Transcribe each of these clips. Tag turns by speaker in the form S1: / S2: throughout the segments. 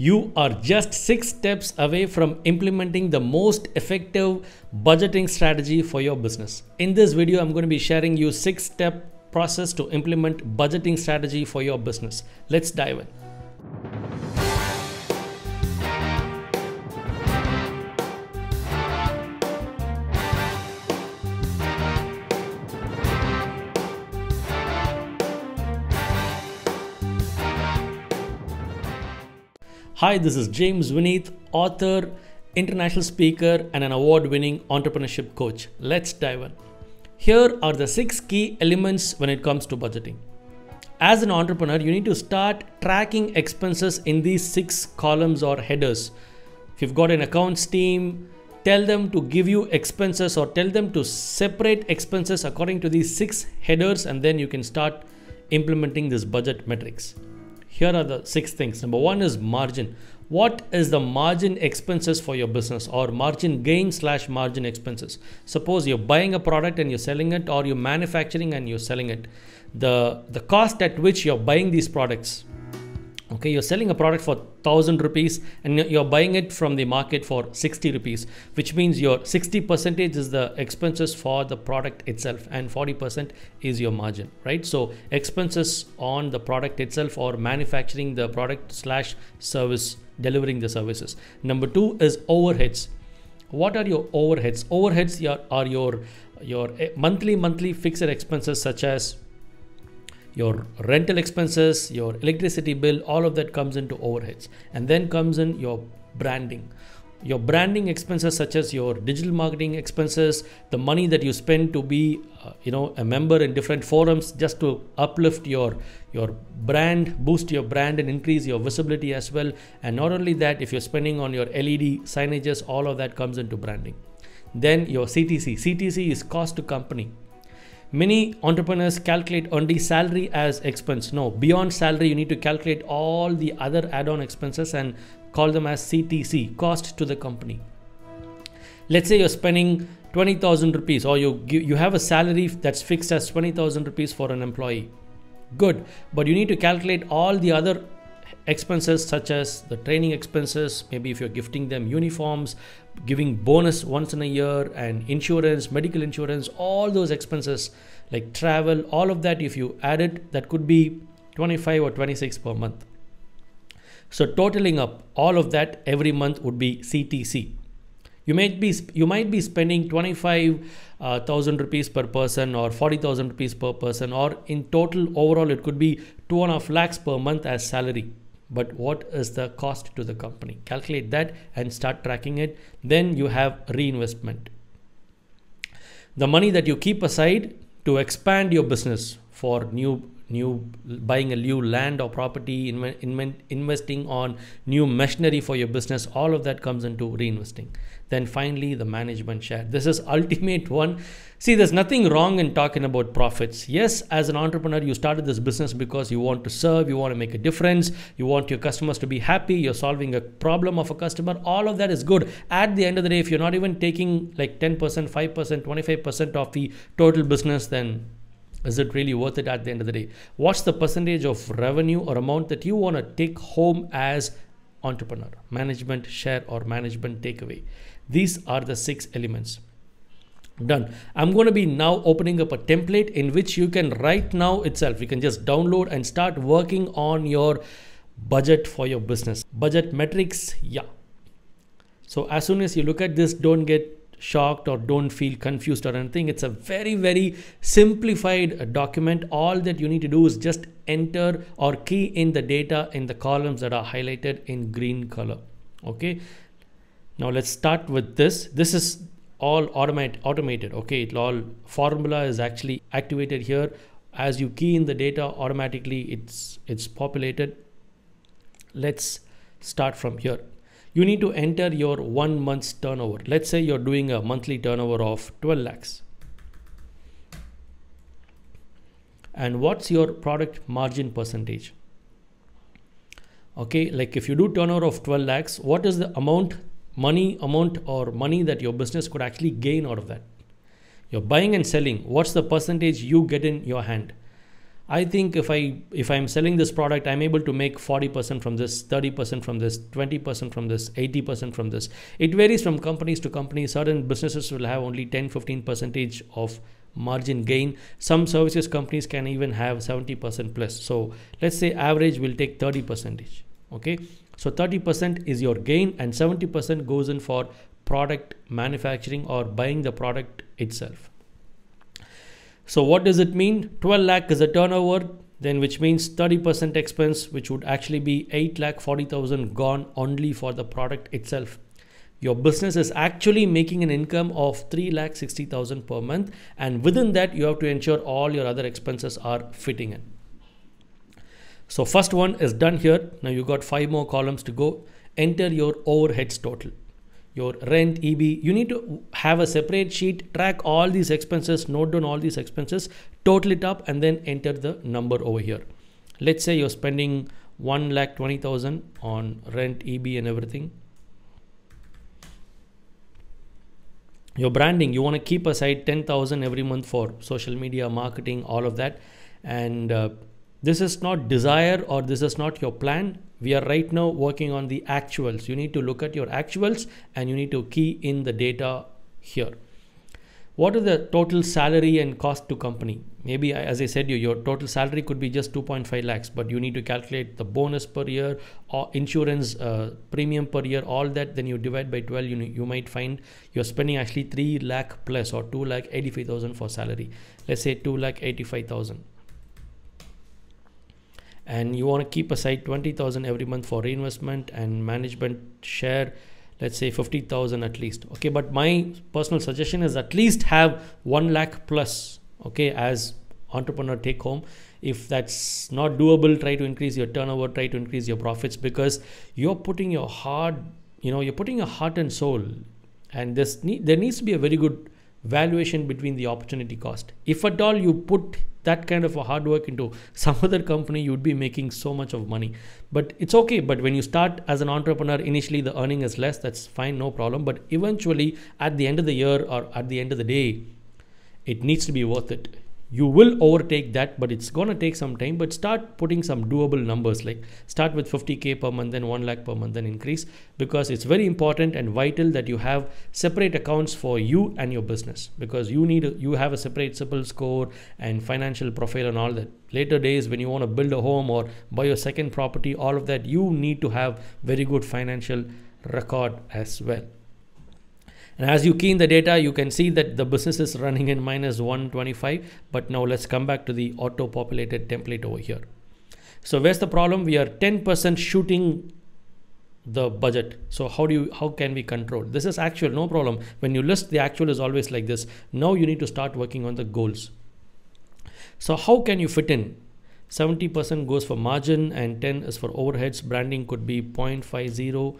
S1: You are just six steps away from implementing the most effective budgeting strategy for your business. In this video, I'm going to be sharing you six step process to implement budgeting strategy for your business. Let's dive in. Hi, this is James Vineeth, author, international speaker, and an award winning entrepreneurship coach. Let's dive in. Here are the six key elements when it comes to budgeting. As an entrepreneur, you need to start tracking expenses in these six columns or headers. If you've got an accounts team, tell them to give you expenses or tell them to separate expenses according to these six headers, and then you can start implementing this budget metrics here are the six things. Number one is margin. What is the margin expenses for your business or margin gain slash margin expenses? Suppose you're buying a product and you're selling it, or you're manufacturing and you're selling it. The, the cost at which you're buying these products okay you're selling a product for 1000 rupees and you're buying it from the market for 60 rupees which means your 60 percentage is the expenses for the product itself and 40 percent is your margin right so expenses on the product itself or manufacturing the product slash service delivering the services number two is overheads what are your overheads overheads are, your your eh, monthly monthly fixed expenses such as your rental expenses, your electricity bill, all of that comes into overheads. And then comes in your branding. Your branding expenses, such as your digital marketing expenses, the money that you spend to be, uh, you know, a member in different forums, just to uplift your your brand, boost your brand, and increase your visibility as well. And not only that, if you're spending on your LED signages, all of that comes into branding. Then your CTC. CTC is cost to company Many entrepreneurs calculate only salary as expense. No, beyond salary, you need to calculate all the other add on expenses and call them as CTC, cost to the company. Let's say you're spending 20,000 rupees or you, you have a salary that's fixed as 20,000 rupees for an employee. Good, but you need to calculate all the other expenses such as the training expenses maybe if you're gifting them uniforms giving bonus once in a year and insurance medical insurance all those expenses like travel all of that if you add it that could be 25 or 26 per month so totaling up all of that every month would be ctc you might be you might be spending 25000 uh, rupees per person or 40000 rupees per person or in total overall it could be 2 and a half lakhs per month as salary but what is the cost to the company calculate that and start tracking it then you have reinvestment the money that you keep aside to expand your business for new new buying a new land or property, investing on new machinery for your business, all of that comes into reinvesting. Then finally, the management share. This is ultimate one. See, there's nothing wrong in talking about profits. Yes, as an entrepreneur, you started this business because you want to serve, you want to make a difference, you want your customers to be happy, you're solving a problem of a customer. All of that is good. At the end of the day, if you're not even taking like 10%, 5%, 25% of the total business, then is it really worth it at the end of the day what's the percentage of revenue or amount that you want to take home as entrepreneur management share or management takeaway these are the six elements done i'm going to be now opening up a template in which you can right now itself you can just download and start working on your budget for your business budget metrics yeah so as soon as you look at this don't get shocked or don't feel confused or anything. It's a very, very simplified uh, document. All that you need to do is just enter or key in the data in the columns that are highlighted in green color. Okay. Now let's start with this. This is all automate automated. Okay. it all formula is actually activated here. As you key in the data automatically, it's it's populated. Let's start from here you need to enter your one month's turnover. Let's say you're doing a monthly turnover of 12 lakhs. And what's your product margin percentage? Okay, like if you do turnover of 12 lakhs, what is the amount, money amount or money that your business could actually gain out of that? You're buying and selling. What's the percentage you get in your hand? I think if I if I'm selling this product, I'm able to make 40% from this, 30% from this, 20% from this, 80% from this. It varies from companies to company. Certain businesses will have only 10, 15 percentage of margin gain. Some services companies can even have 70% plus. So let's say average will take 30 percentage. Okay. So 30% is your gain and 70% goes in for product manufacturing or buying the product itself. So what does it mean? 12 lakh is a turnover, then which means 30% expense, which would actually be 8 lakh 40,000 gone only for the product itself. Your business is actually making an income of 3 lakh 60,000 per month. And within that, you have to ensure all your other expenses are fitting in. So first one is done here. Now you got five more columns to go. Enter your overheads total your rent, EB. You need to have a separate sheet, track all these expenses, note down all these expenses, total it up, and then enter the number over here. Let's say you're spending one lakh twenty thousand on rent, EB, and everything. Your branding, you want to keep aside ten thousand every month for social media, marketing, all of that, and uh, this is not desire or this is not your plan we are right now working on the actuals you need to look at your actuals and you need to key in the data here what is the total salary and cost to company maybe as i said you your total salary could be just 2.5 lakhs but you need to calculate the bonus per year or insurance uh, premium per year all that then you divide by 12 you, you might find you're spending actually 3 lakh plus or 2 lakh 85000 for salary let's say 2 lakh 85000 and you want to keep aside 20000 every month for reinvestment and management share let's say 50000 at least okay but my personal suggestion is at least have 1 lakh plus okay as entrepreneur take home if that's not doable try to increase your turnover try to increase your profits because you're putting your heart you know you're putting your heart and soul and this need, there needs to be a very good valuation between the opportunity cost. If at all you put that kind of a hard work into some other company, you'd be making so much of money. But it's okay. But when you start as an entrepreneur, initially the earning is less. That's fine, no problem. But eventually, at the end of the year or at the end of the day, it needs to be worth it you will overtake that but it's going to take some time but start putting some doable numbers like start with 50k per month then 1 lakh per month then increase because it's very important and vital that you have separate accounts for you and your business because you need you have a separate simple score and financial profile and all that later days when you want to build a home or buy your second property all of that you need to have very good financial record as well and as you key in the data, you can see that the business is running in minus 125. But now let's come back to the auto-populated template over here. So where's the problem? We are 10% shooting the budget. So how do you how can we control? This is actual, no problem. When you list the actual is always like this. Now you need to start working on the goals. So how can you fit in? 70% goes for margin and 10 is for overheads. Branding could be 0.50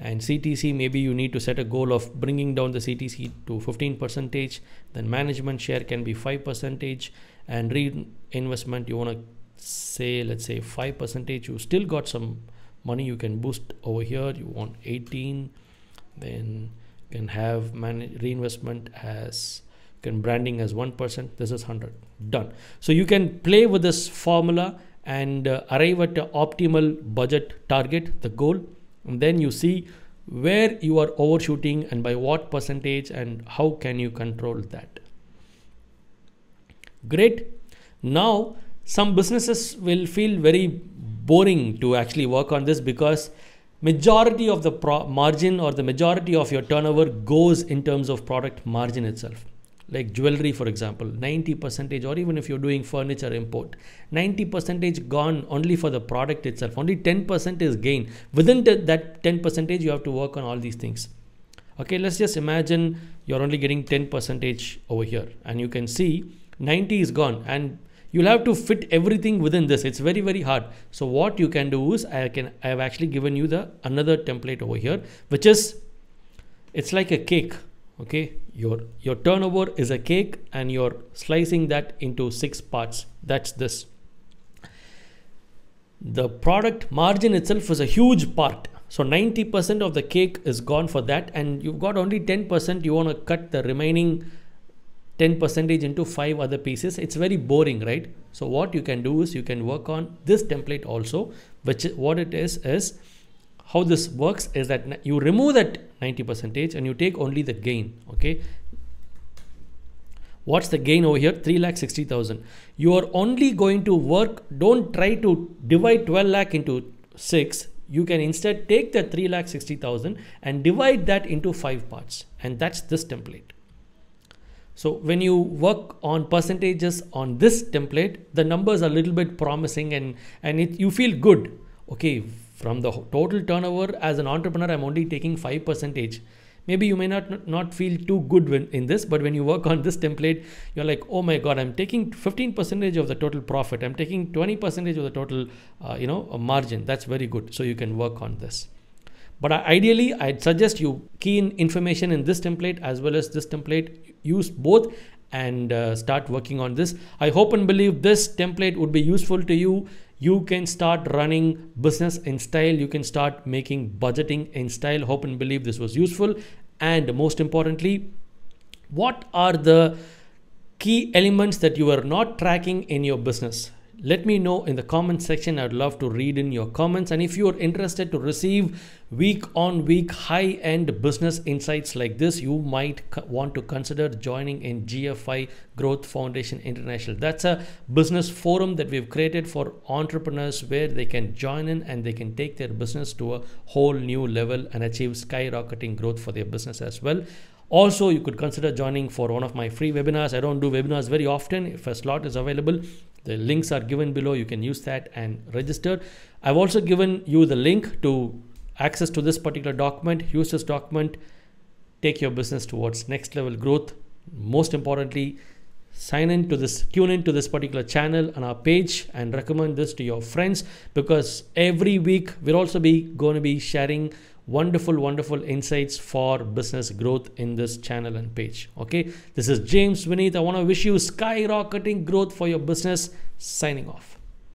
S1: and ctc maybe you need to set a goal of bringing down the ctc to 15 percentage then management share can be 5 percentage and reinvestment you want to say let's say 5 percentage you still got some money you can boost over here you want 18 then you can have manage reinvestment as can branding as 1% this is 100 done so you can play with this formula and uh, arrive at the optimal budget target the goal and then you see where you are overshooting and by what percentage and how can you control that great now some businesses will feel very boring to actually work on this because majority of the margin or the majority of your turnover goes in terms of product margin itself like jewelry for example 90 percentage or even if you're doing furniture import 90 percentage gone only for the product itself only 10 percent is gain within that 10 percentage you have to work on all these things okay let's just imagine you're only getting 10 percentage over here and you can see 90 is gone and you'll have to fit everything within this it's very very hard so what you can do is i can i have actually given you the another template over here which is it's like a cake okay your your turnover is a cake and you're slicing that into six parts that's this the product margin itself is a huge part so 90% of the cake is gone for that and you've got only 10% you want to cut the remaining 10 percent into five other pieces it's very boring right so what you can do is you can work on this template also which what it is is how this works is that you remove that 90 percentage and you take only the gain okay what's the gain over here 3 lakh 60000 you are only going to work don't try to divide 12 lakh into 6 you can instead take the 3 lakh 60000 and divide that into 5 parts and that's this template so when you work on percentages on this template the numbers are a little bit promising and and it, you feel good okay from the total turnover as an entrepreneur, I'm only taking 5 percentage. Maybe you may not not feel too good when, in this, but when you work on this template, you're like, oh my god, I'm taking 15 percentage of the total profit. I'm taking 20 percentage of the total, uh, you know, margin. That's very good. So you can work on this. But ideally, I'd suggest you key in information in this template as well as this template. Use both and uh, start working on this. I hope and believe this template would be useful to you you can start running business in style you can start making budgeting in style hope and believe this was useful and most importantly what are the key elements that you are not tracking in your business let me know in the comment section i'd love to read in your comments and if you're interested to receive week on week high end business insights like this you might want to consider joining in gfi growth foundation international that's a business forum that we've created for entrepreneurs where they can join in and they can take their business to a whole new level and achieve skyrocketing growth for their business as well also, you could consider joining for one of my free webinars. I don't do webinars very often. If a slot is available, the links are given below. You can use that and register. I've also given you the link to access to this particular document. Use this document. Take your business towards next level growth. Most importantly, sign in to this tune in to this particular channel on our page and recommend this to your friends because every week we're also be going to be sharing wonderful, wonderful insights for business growth in this channel and page. Okay, this is James Vineet. I want to wish you skyrocketing growth for your business. Signing off.